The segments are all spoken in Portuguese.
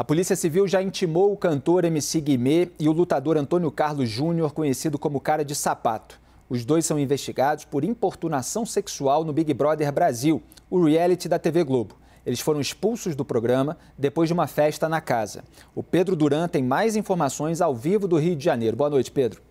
A Polícia Civil já intimou o cantor MC Guimê e o lutador Antônio Carlos Júnior, conhecido como Cara de Sapato. Os dois são investigados por importunação sexual no Big Brother Brasil, o reality da TV Globo. Eles foram expulsos do programa depois de uma festa na casa. O Pedro Duran tem mais informações ao vivo do Rio de Janeiro. Boa noite, Pedro.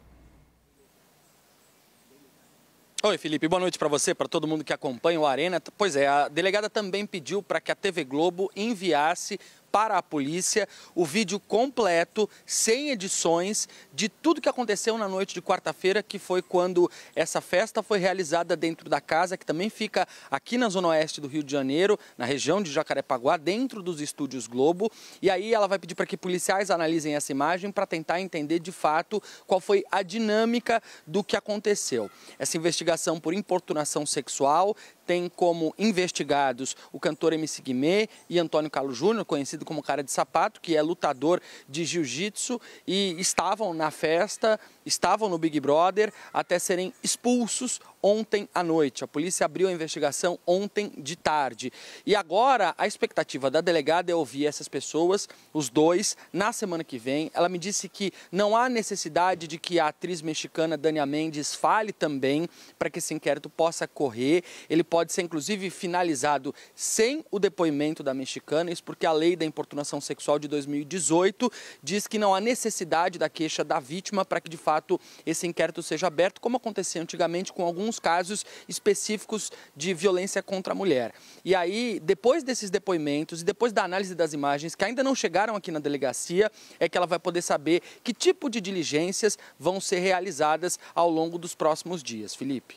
Oi, Felipe. Boa noite para você, para todo mundo que acompanha o Arena. Pois é, a delegada também pediu para que a TV Globo enviasse para a polícia o vídeo completo, sem edições, de tudo que aconteceu na noite de quarta-feira, que foi quando essa festa foi realizada dentro da casa, que também fica aqui na Zona Oeste do Rio de Janeiro, na região de Jacarepaguá, dentro dos estúdios Globo. E aí ela vai pedir para que policiais analisem essa imagem para tentar entender de fato qual foi a dinâmica do que aconteceu. Essa investigação por importunação sexual tem como investigados o cantor MC Guimê e Antônio Carlos Júnior, conhecido como Cara de Sapato, que é lutador de jiu-jitsu e estavam na festa, estavam no Big Brother até serem expulsos ontem à noite. A polícia abriu a investigação ontem de tarde. E agora a expectativa da delegada é ouvir essas pessoas, os dois, na semana que vem. Ela me disse que não há necessidade de que a atriz mexicana Dania Mendes fale também para que esse inquérito possa correr. Ele pode ser, inclusive, finalizado sem o depoimento da mexicana, isso porque a lei da importunação sexual de 2018 diz que não há necessidade da queixa da vítima para que, de fato, esse inquérito seja aberto, como acontecia antigamente com alguns alguns casos específicos de violência contra a mulher. E aí, depois desses depoimentos e depois da análise das imagens que ainda não chegaram aqui na delegacia, é que ela vai poder saber que tipo de diligências vão ser realizadas ao longo dos próximos dias. Felipe.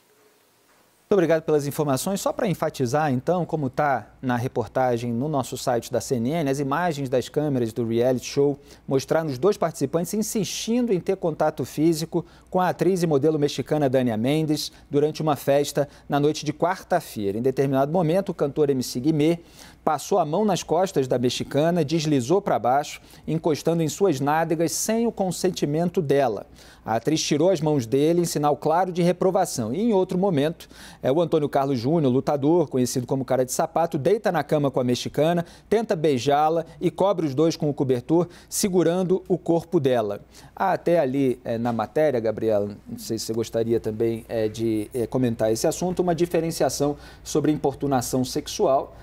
Muito obrigado pelas informações. Só para enfatizar, então, como está na reportagem no nosso site da CNN as imagens das câmeras do reality show mostraram os dois participantes insistindo em ter contato físico com a atriz e modelo mexicana Dania Mendes durante uma festa na noite de quarta-feira. Em determinado momento, o cantor MC Guimê passou a mão nas costas da mexicana, deslizou para baixo, encostando em suas nádegas sem o consentimento dela. A atriz tirou as mãos dele em sinal claro de reprovação. E em outro momento, é o Antônio Carlos Júnior, lutador, conhecido como cara de sapato, deita na cama com a mexicana, tenta beijá-la e cobre os dois com o cobertor, segurando o corpo dela. Há até ali é, na matéria, Gabriela, não sei se você gostaria também é, de é, comentar esse assunto, uma diferenciação sobre importunação sexual,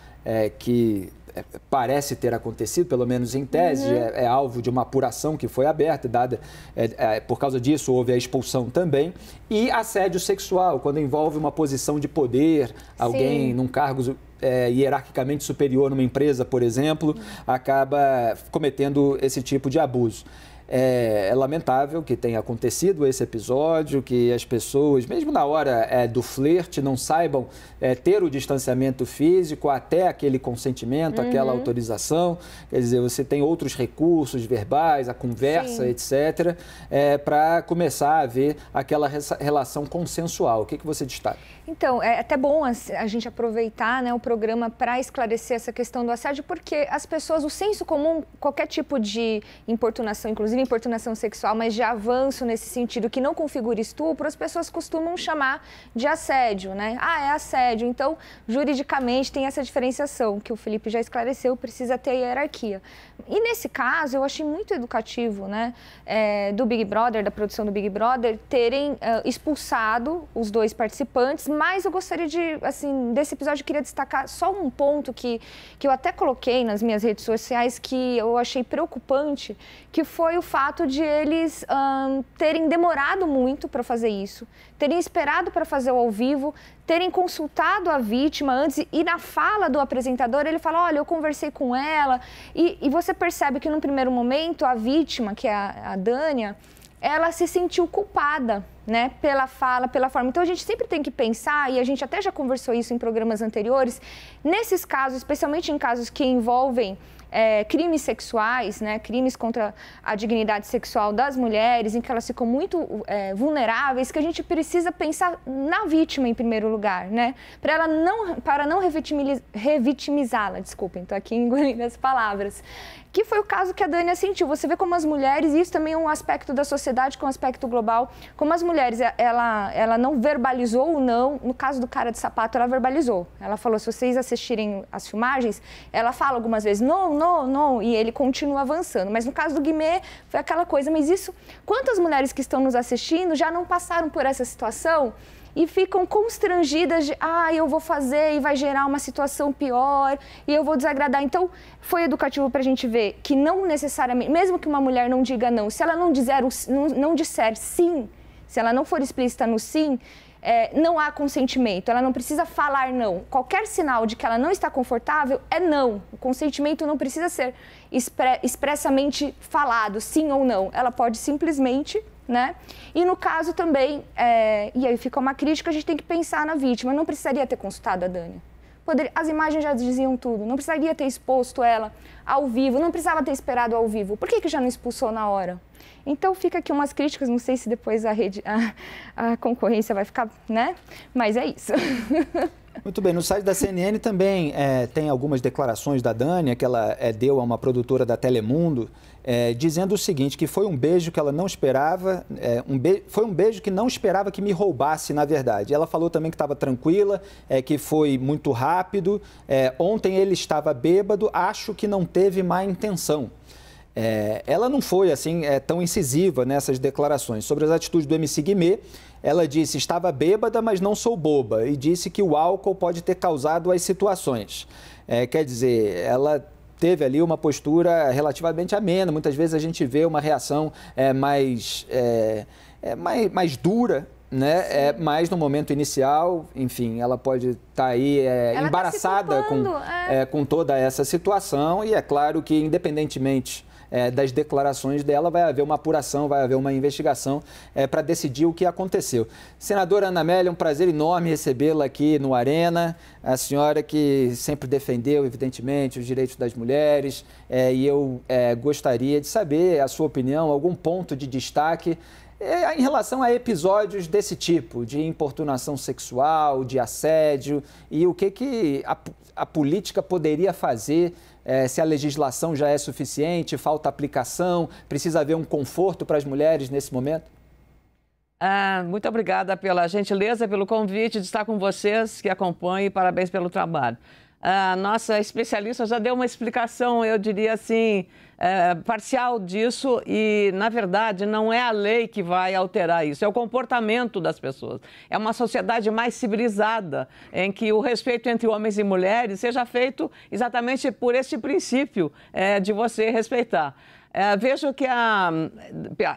que é, parece ter acontecido, pelo menos em tese, uhum. é, é, alvo de uma apuração que foi aberta, dada é, é, por causa disso houve a expulsão também, e assédio sexual, quando envolve uma posição de poder, alguém Sim. num cargo é, hierarquicamente superior numa empresa, por exemplo, uhum. acaba cometendo esse tipo de abuso. É, é, lamentável que tenha acontecido esse episódio, que as pessoas, mesmo na hora é, do flerte, não saibam é, ter o distanciamento físico até aquele consentimento, uhum. aquela autorização. Quer dizer, você tem outros recursos verbais, a conversa, Sim. etc., para é, começar a ver aquela relação consensual. O que, que você destaca? Então, é até bom a gente aproveitar né, o programa para esclarecer essa questão do assédio, porque as pessoas, o senso comum, qualquer tipo de importunação, inclusive, inclusive importunação sexual, mas de avanço nesse sentido que não configura estupro, as pessoas costumam chamar de assédio, né? Ah, é assédio. Então, juridicamente tem essa diferenciação que o Felipe já esclareceu, precisa ter hierarquia. E nesse caso, eu achei muito educativo, né, é, do Big Brother, da produção do Big Brother, terem uh, expulsado os dois participantes, mas eu gostaria de, assim, desse episódio, eu queria destacar só um ponto que, que eu até coloquei nas minhas redes sociais que eu achei preocupante, que foi o fato de eles um, terem demorado muito para fazer isso, terem esperado para fazer o ao vivo, terem consultado a vítima antes e na fala do apresentador ele fala, olha, eu conversei com ela e, e você percebe que no primeiro momento a vítima, que é a, a Dânia, ela se sentiu culpada, né, pela fala, pela forma. Então a gente sempre tem que pensar e a gente até já conversou isso em programas anteriores, nesses casos, especialmente em casos que envolvem é, crimes sexuais, né, crimes contra a dignidade sexual das mulheres, em que elas ficam muito é, vulneráveis, que a gente precisa pensar na vítima em primeiro lugar, né, para ela não, para não revitimizá-la, desculpem, estou aqui engolindo as palavras, que foi o caso que a Dani sentiu. Você vê como as mulheres, e isso também é um aspecto da sociedade, com é um aspecto global, como as mulheres, é, ela, ela não verbalizou ou não, no caso do cara de sapato, ela verbalizou. Ela falou, se vocês assistirem as filmagens, ela fala algumas vezes, não, não, não, e ele continua avançando. Mas no caso do Guimê, foi aquela coisa. Mas isso, quantas mulheres que estão nos assistindo já não passaram por essa situação? e ficam constrangidas de, ah, eu vou fazer e vai gerar uma situação pior e eu vou desagradar. Então, foi educativo para a gente ver que não necessariamente, mesmo que uma mulher não diga não, se ela não disser, não, não disser sim, se ela não for explícita no sim, é, não há consentimento, ela não precisa falar não. Qualquer sinal de que ela não está confortável é não. O consentimento não precisa ser expre expressamente falado, sim ou não. Ela pode simplesmente né? E no caso também, é, e aí fica uma crítica, a gente tem que pensar na vítima. Não precisaria ter consultado a Dani. Poderia, as imagens já diziam tudo. Não precisaria ter exposto ela ao vivo. Não precisava ter esperado ao vivo. Por que, que já não expulsou na hora? Então fica aqui umas críticas, não sei se depois a rede, a, a concorrência vai ficar, né? Mas é isso. Muito bem, no site da CNN também é, tem algumas declarações da Dani, que ela é, deu a uma produtora da Telemundo, é, dizendo o seguinte, que foi um beijo que ela não esperava, é, um be... foi um beijo que não esperava que me roubasse, na verdade. Ela falou também que estava tranquila, é, que foi muito rápido, é, ontem ele estava bêbado, acho que não teve má intenção. É, ela não foi assim é, tão incisiva nessas declarações. Sobre as atitudes do MC Guimê, ela disse estava bêbada, mas não sou boba, e disse que o álcool pode ter causado as situações. É, quer dizer, ela teve ali uma postura relativamente amena. Muitas vezes a gente vê uma reação é, mais, é, é, mais, mais dura né? É, mas no momento inicial, enfim, ela pode estar tá aí é, tá embaraçada tá com, é. É, com toda essa situação e é claro que independentemente é, das declarações dela, vai haver uma apuração, vai haver uma investigação é, para decidir o que aconteceu. Senadora Ana Amélia, um prazer enorme recebê-la aqui no Arena, a senhora que sempre defendeu, evidentemente, os direitos das mulheres, é, e eu é, gostaria de saber a sua opinião, algum ponto de destaque é, em relação a episódios desse tipo, de importunação sexual, de assédio, e o que, que a, a política poderia fazer é, se a legislação já é suficiente, falta aplicação, precisa haver um conforto para as mulheres nesse momento? Ah, muito obrigada pela gentileza, pelo convite de estar com vocês que acompanham e parabéns pelo trabalho. A ah, nossa especialista já deu uma explicação, eu diria assim, é, parcial disso e, na verdade, não é a lei que vai alterar isso, é o comportamento das pessoas. É uma sociedade mais civilizada, em que o respeito entre homens e mulheres seja feito exatamente por este princípio é, de você respeitar. É, vejo que a,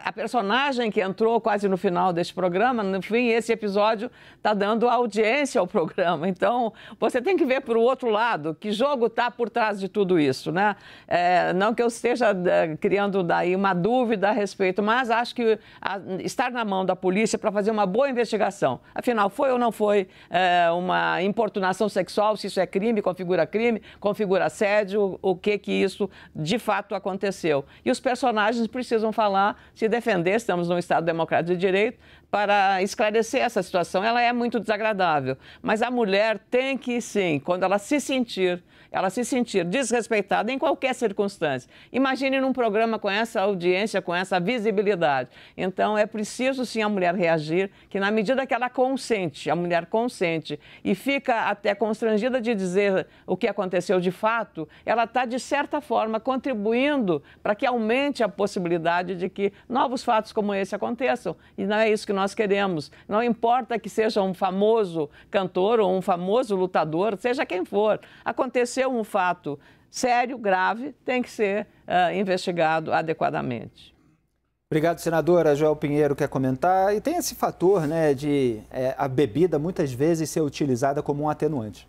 a personagem que entrou quase no final deste programa, no fim, esse episódio está dando audiência ao programa. Então, você tem que ver para o outro lado, que jogo está por trás de tudo isso, né? É, não que eu esteja esteja eh, criando daí uma dúvida a respeito, mas acho que estar na mão da polícia para fazer uma boa investigação, afinal, foi ou não foi eh, uma importunação sexual, se isso é crime, configura crime, configura assédio, o que que isso de fato aconteceu. E os personagens precisam falar, se defender, estamos num Estado democrático de direito, para esclarecer essa situação. Ela é muito desagradável, mas a mulher tem que sim, quando ela se sentir, ela se sentir desrespeitada em qualquer circunstância. Imagine num programa com essa audiência, com essa visibilidade. Então é preciso sim a mulher reagir, que na medida que ela consente, a mulher consente e fica até constrangida de dizer o que aconteceu de fato, ela está de certa forma contribuindo para que aumente a possibilidade de que novos fatos como esse aconteçam. E não é isso que nós nós queremos. Não importa que seja um famoso cantor ou um famoso lutador, seja quem for. Aconteceu um fato sério, grave, tem que ser uh, investigado adequadamente. Obrigado, senadora. Joel Pinheiro quer comentar. E tem esse fator né, de é, a bebida muitas vezes ser utilizada como um atenuante.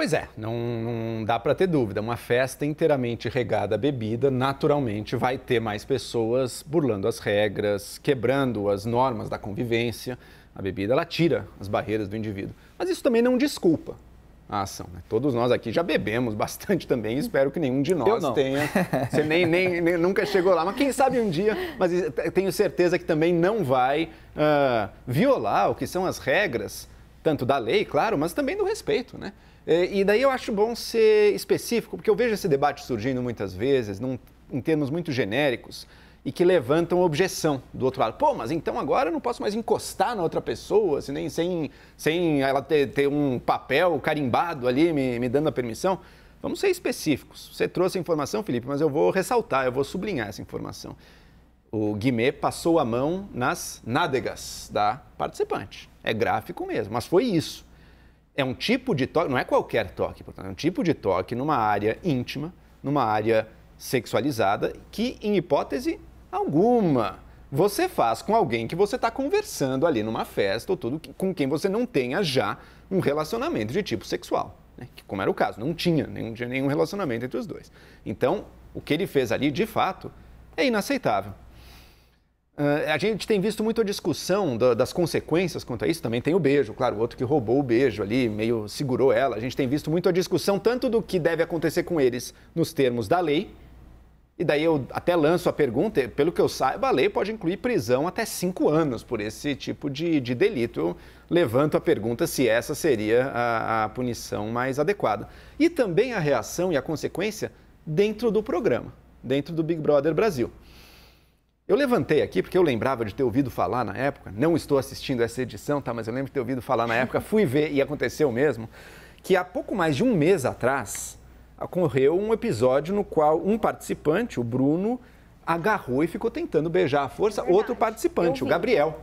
Pois é, não, não dá para ter dúvida. Uma festa inteiramente regada à bebida, naturalmente, vai ter mais pessoas burlando as regras, quebrando as normas da convivência. A bebida ela tira as barreiras do indivíduo. Mas isso também não desculpa a ação. Né? Todos nós aqui já bebemos bastante também, espero que nenhum de nós tenha. Você nem, nem, nem, nunca chegou lá, mas quem sabe um dia. Mas eh, tenho certeza que também não vai uh, violar o que são as regras, tanto da lei, claro, mas também do respeito. Né? É, e daí eu acho bom ser específico, porque eu vejo esse debate surgindo muitas vezes, num, em termos muito genéricos, e que levantam objeção do outro lado. Pô, mas então agora eu não posso mais encostar na outra pessoa, assim, nem sem, sem ela ter, ter um papel carimbado ali me, me dando a permissão. Vamos ser específicos. Você trouxe a informação, Felipe, mas eu vou ressaltar, eu vou sublinhar essa informação. O Guimê passou a mão nas nádegas da participante. É gráfico mesmo, mas foi isso é um tipo de toque, não é qualquer toque, portanto, é um tipo de toque numa área íntima, numa área sexualizada, que em hipótese alguma você faz com alguém que você está conversando ali numa festa ou tudo, com quem você não tenha já um relacionamento de tipo sexual. Né? Que, como era o caso, não tinha nenhum, nenhum relacionamento entre os dois. Então, o que ele fez ali, de fato, é inaceitável. Uh, a gente tem visto muita discussão da, das consequências quanto a isso. Também tem o beijo, claro, o outro que roubou o beijo ali, meio segurou ela. A gente tem visto muita discussão tanto do que deve acontecer com eles nos termos da lei. E daí eu até lanço a pergunta, pelo que eu saiba, a lei pode incluir prisão até cinco anos por esse tipo de, de delito. Eu levanto a pergunta se essa seria a, a punição mais adequada. E também a reação e a consequência dentro do programa, dentro do Big Brother Brasil. Eu levantei aqui porque eu lembrava de ter ouvido falar na época, não estou assistindo essa edição, tá? Mas eu lembro de ter ouvido falar na época, fui ver e aconteceu mesmo, que há pouco mais de um mês atrás ocorreu um episódio no qual um participante, o Bruno, agarrou e ficou tentando beijar à força outro participante, o Gabriel.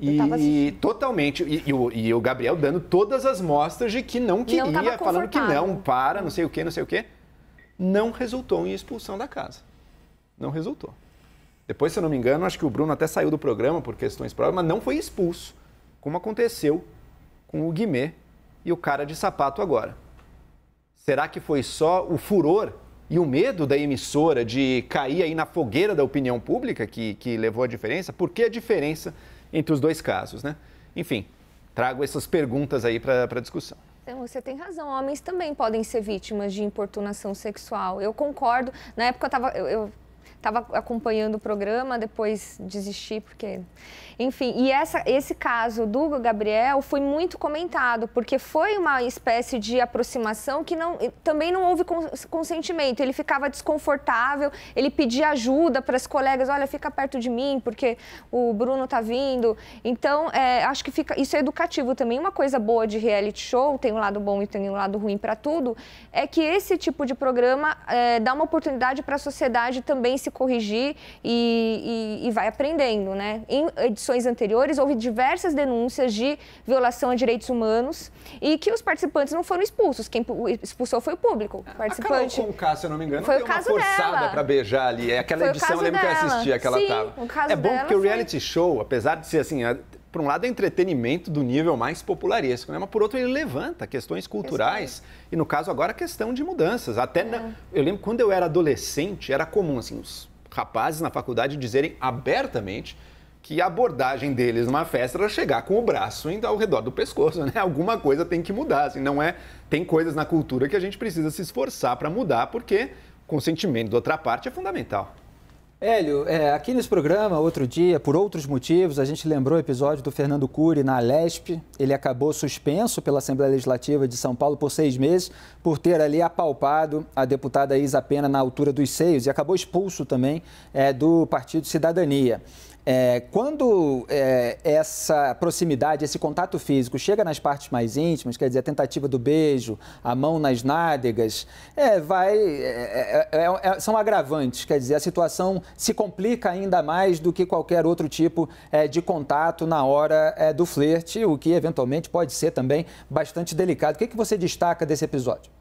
E totalmente, e, e, o, e, o, Gabriel dando todas as mostras de que não queria, não falando que não, para, não sei o que, não sei o que, não resultou em expulsão da casa. Não resultou. Depois, se eu não me engano, acho que o Bruno até saiu do programa por questões próprias, mas não foi expulso, como aconteceu com o Guimê e o cara de sapato agora. Será que foi só o furor e o medo da emissora de cair aí na fogueira da opinião pública que, que levou a diferença? Por que a diferença entre os dois casos, né? Enfim, trago essas perguntas aí para discussão. Então, você tem razão, homens também podem ser vítimas de importunação sexual. Eu concordo. Na época eu, tava, eu, eu estava acompanhando o programa, depois desisti porque, enfim. E essa, esse caso do Gabriel foi muito comentado porque foi uma espécie de aproximação que não, também não houve consentimento. Ele ficava desconfortável, ele pedia ajuda para as colegas, olha, fica perto de mim porque o Bruno está vindo. Então, é, acho que fica, isso é educativo também. Uma coisa boa de reality show tem um lado bom e tem um lado ruim para tudo é que esse tipo de programa é, dá uma oportunidade para a sociedade também se se corrigir e, e, e vai aprendendo, né? Em edições anteriores, houve diversas denúncias de violação a direitos humanos e que os participantes não foram expulsos. Quem expulsou foi o público. O ah, participante. Acabou com o caso, se eu não me engano, foi o caso uma forçada dela. beijar ali. É aquela foi edição, eu lembro dela. que eu assisti, aquela Sim, tava. é bom porque o reality show, apesar de ser assim, por um lado, é entretenimento do nível mais popularesco, né? mas por outro, ele levanta questões culturais e, no caso agora, a questão de mudanças. Até é. na... eu lembro quando eu era adolescente, era comum assim, os rapazes na faculdade dizerem abertamente que a abordagem deles numa festa era chegar com o braço ao redor do pescoço, né? Alguma coisa tem que mudar, assim, não é... Tem coisas na cultura que a gente precisa se esforçar para mudar, porque o consentimento da outra parte é fundamental. Hélio, é, aqui nesse programa, outro dia, por outros motivos, a gente lembrou o episódio do Fernando Cury na Alesp. Ele acabou suspenso pela Assembleia Legislativa de São Paulo por seis meses por ter ali apalpado a deputada Isa Pena na altura dos seios e acabou expulso também é, do Partido Cidadania. É, quando é, essa proximidade, esse contato físico chega nas partes mais íntimas, quer dizer, a tentativa do beijo, a mão nas nádegas, é, vai, é, é, é, são agravantes, quer dizer, a situação se complica ainda mais do que qualquer outro tipo de contato na hora do flerte, o que eventualmente pode ser também bastante delicado. O que, que você destaca desse episódio?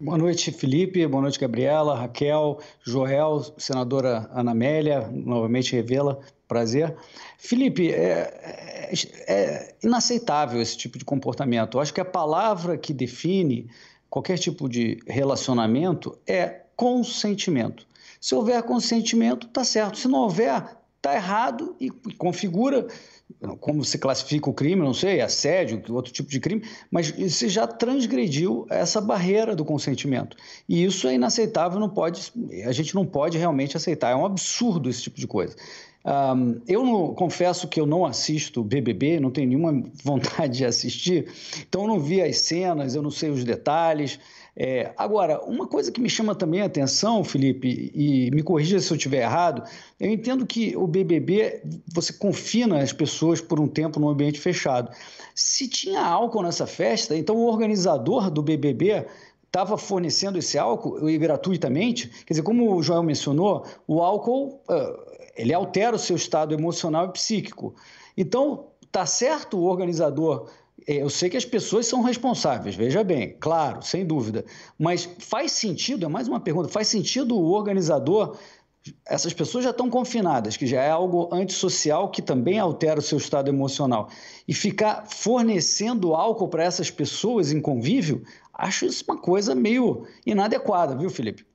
Boa noite, Felipe. Boa noite, Gabriela, Raquel, Joel, senadora Anamélia, novamente revê-la. Prazer. Felipe, é, é, é, inaceitável esse tipo de comportamento. Eu acho que a palavra que define qualquer tipo de relacionamento é consentimento. Se houver consentimento, tá certo. Se não houver, está errado e configura como se classifica o crime, não sei, assédio, outro tipo de crime, mas você já transgrediu essa barreira do consentimento. E isso é inaceitável, não pode, a gente não pode realmente aceitar. É um absurdo esse tipo de coisa. Um, eu não, confesso que eu não assisto BBB, não tenho nenhuma vontade de assistir, então eu não vi as cenas, eu não sei os detalhes. É, agora, uma coisa que me chama também a atenção, Felipe, e me corrija se eu estiver errado, eu entendo que o BBB, você confina as pessoas por um tempo num ambiente fechado. Se tinha álcool nessa festa, então o organizador do BBB estava fornecendo esse álcool e gratuitamente, quer dizer, como o Joel mencionou, o álcool ah, ele altera o seu estado emocional e psíquico. Então, tá certo o organizador é, eu sei que as pessoas são responsáveis, veja bem, claro, sem dúvida. Mas faz sentido, é mais uma pergunta, faz sentido o organizador. Essas pessoas já estão confinadas, que já é algo antissocial que também altera o seu estado emocional. E ficar fornecendo álcool para essas pessoas em convívio, acho isso uma coisa meio inadequada, viu, Felipe?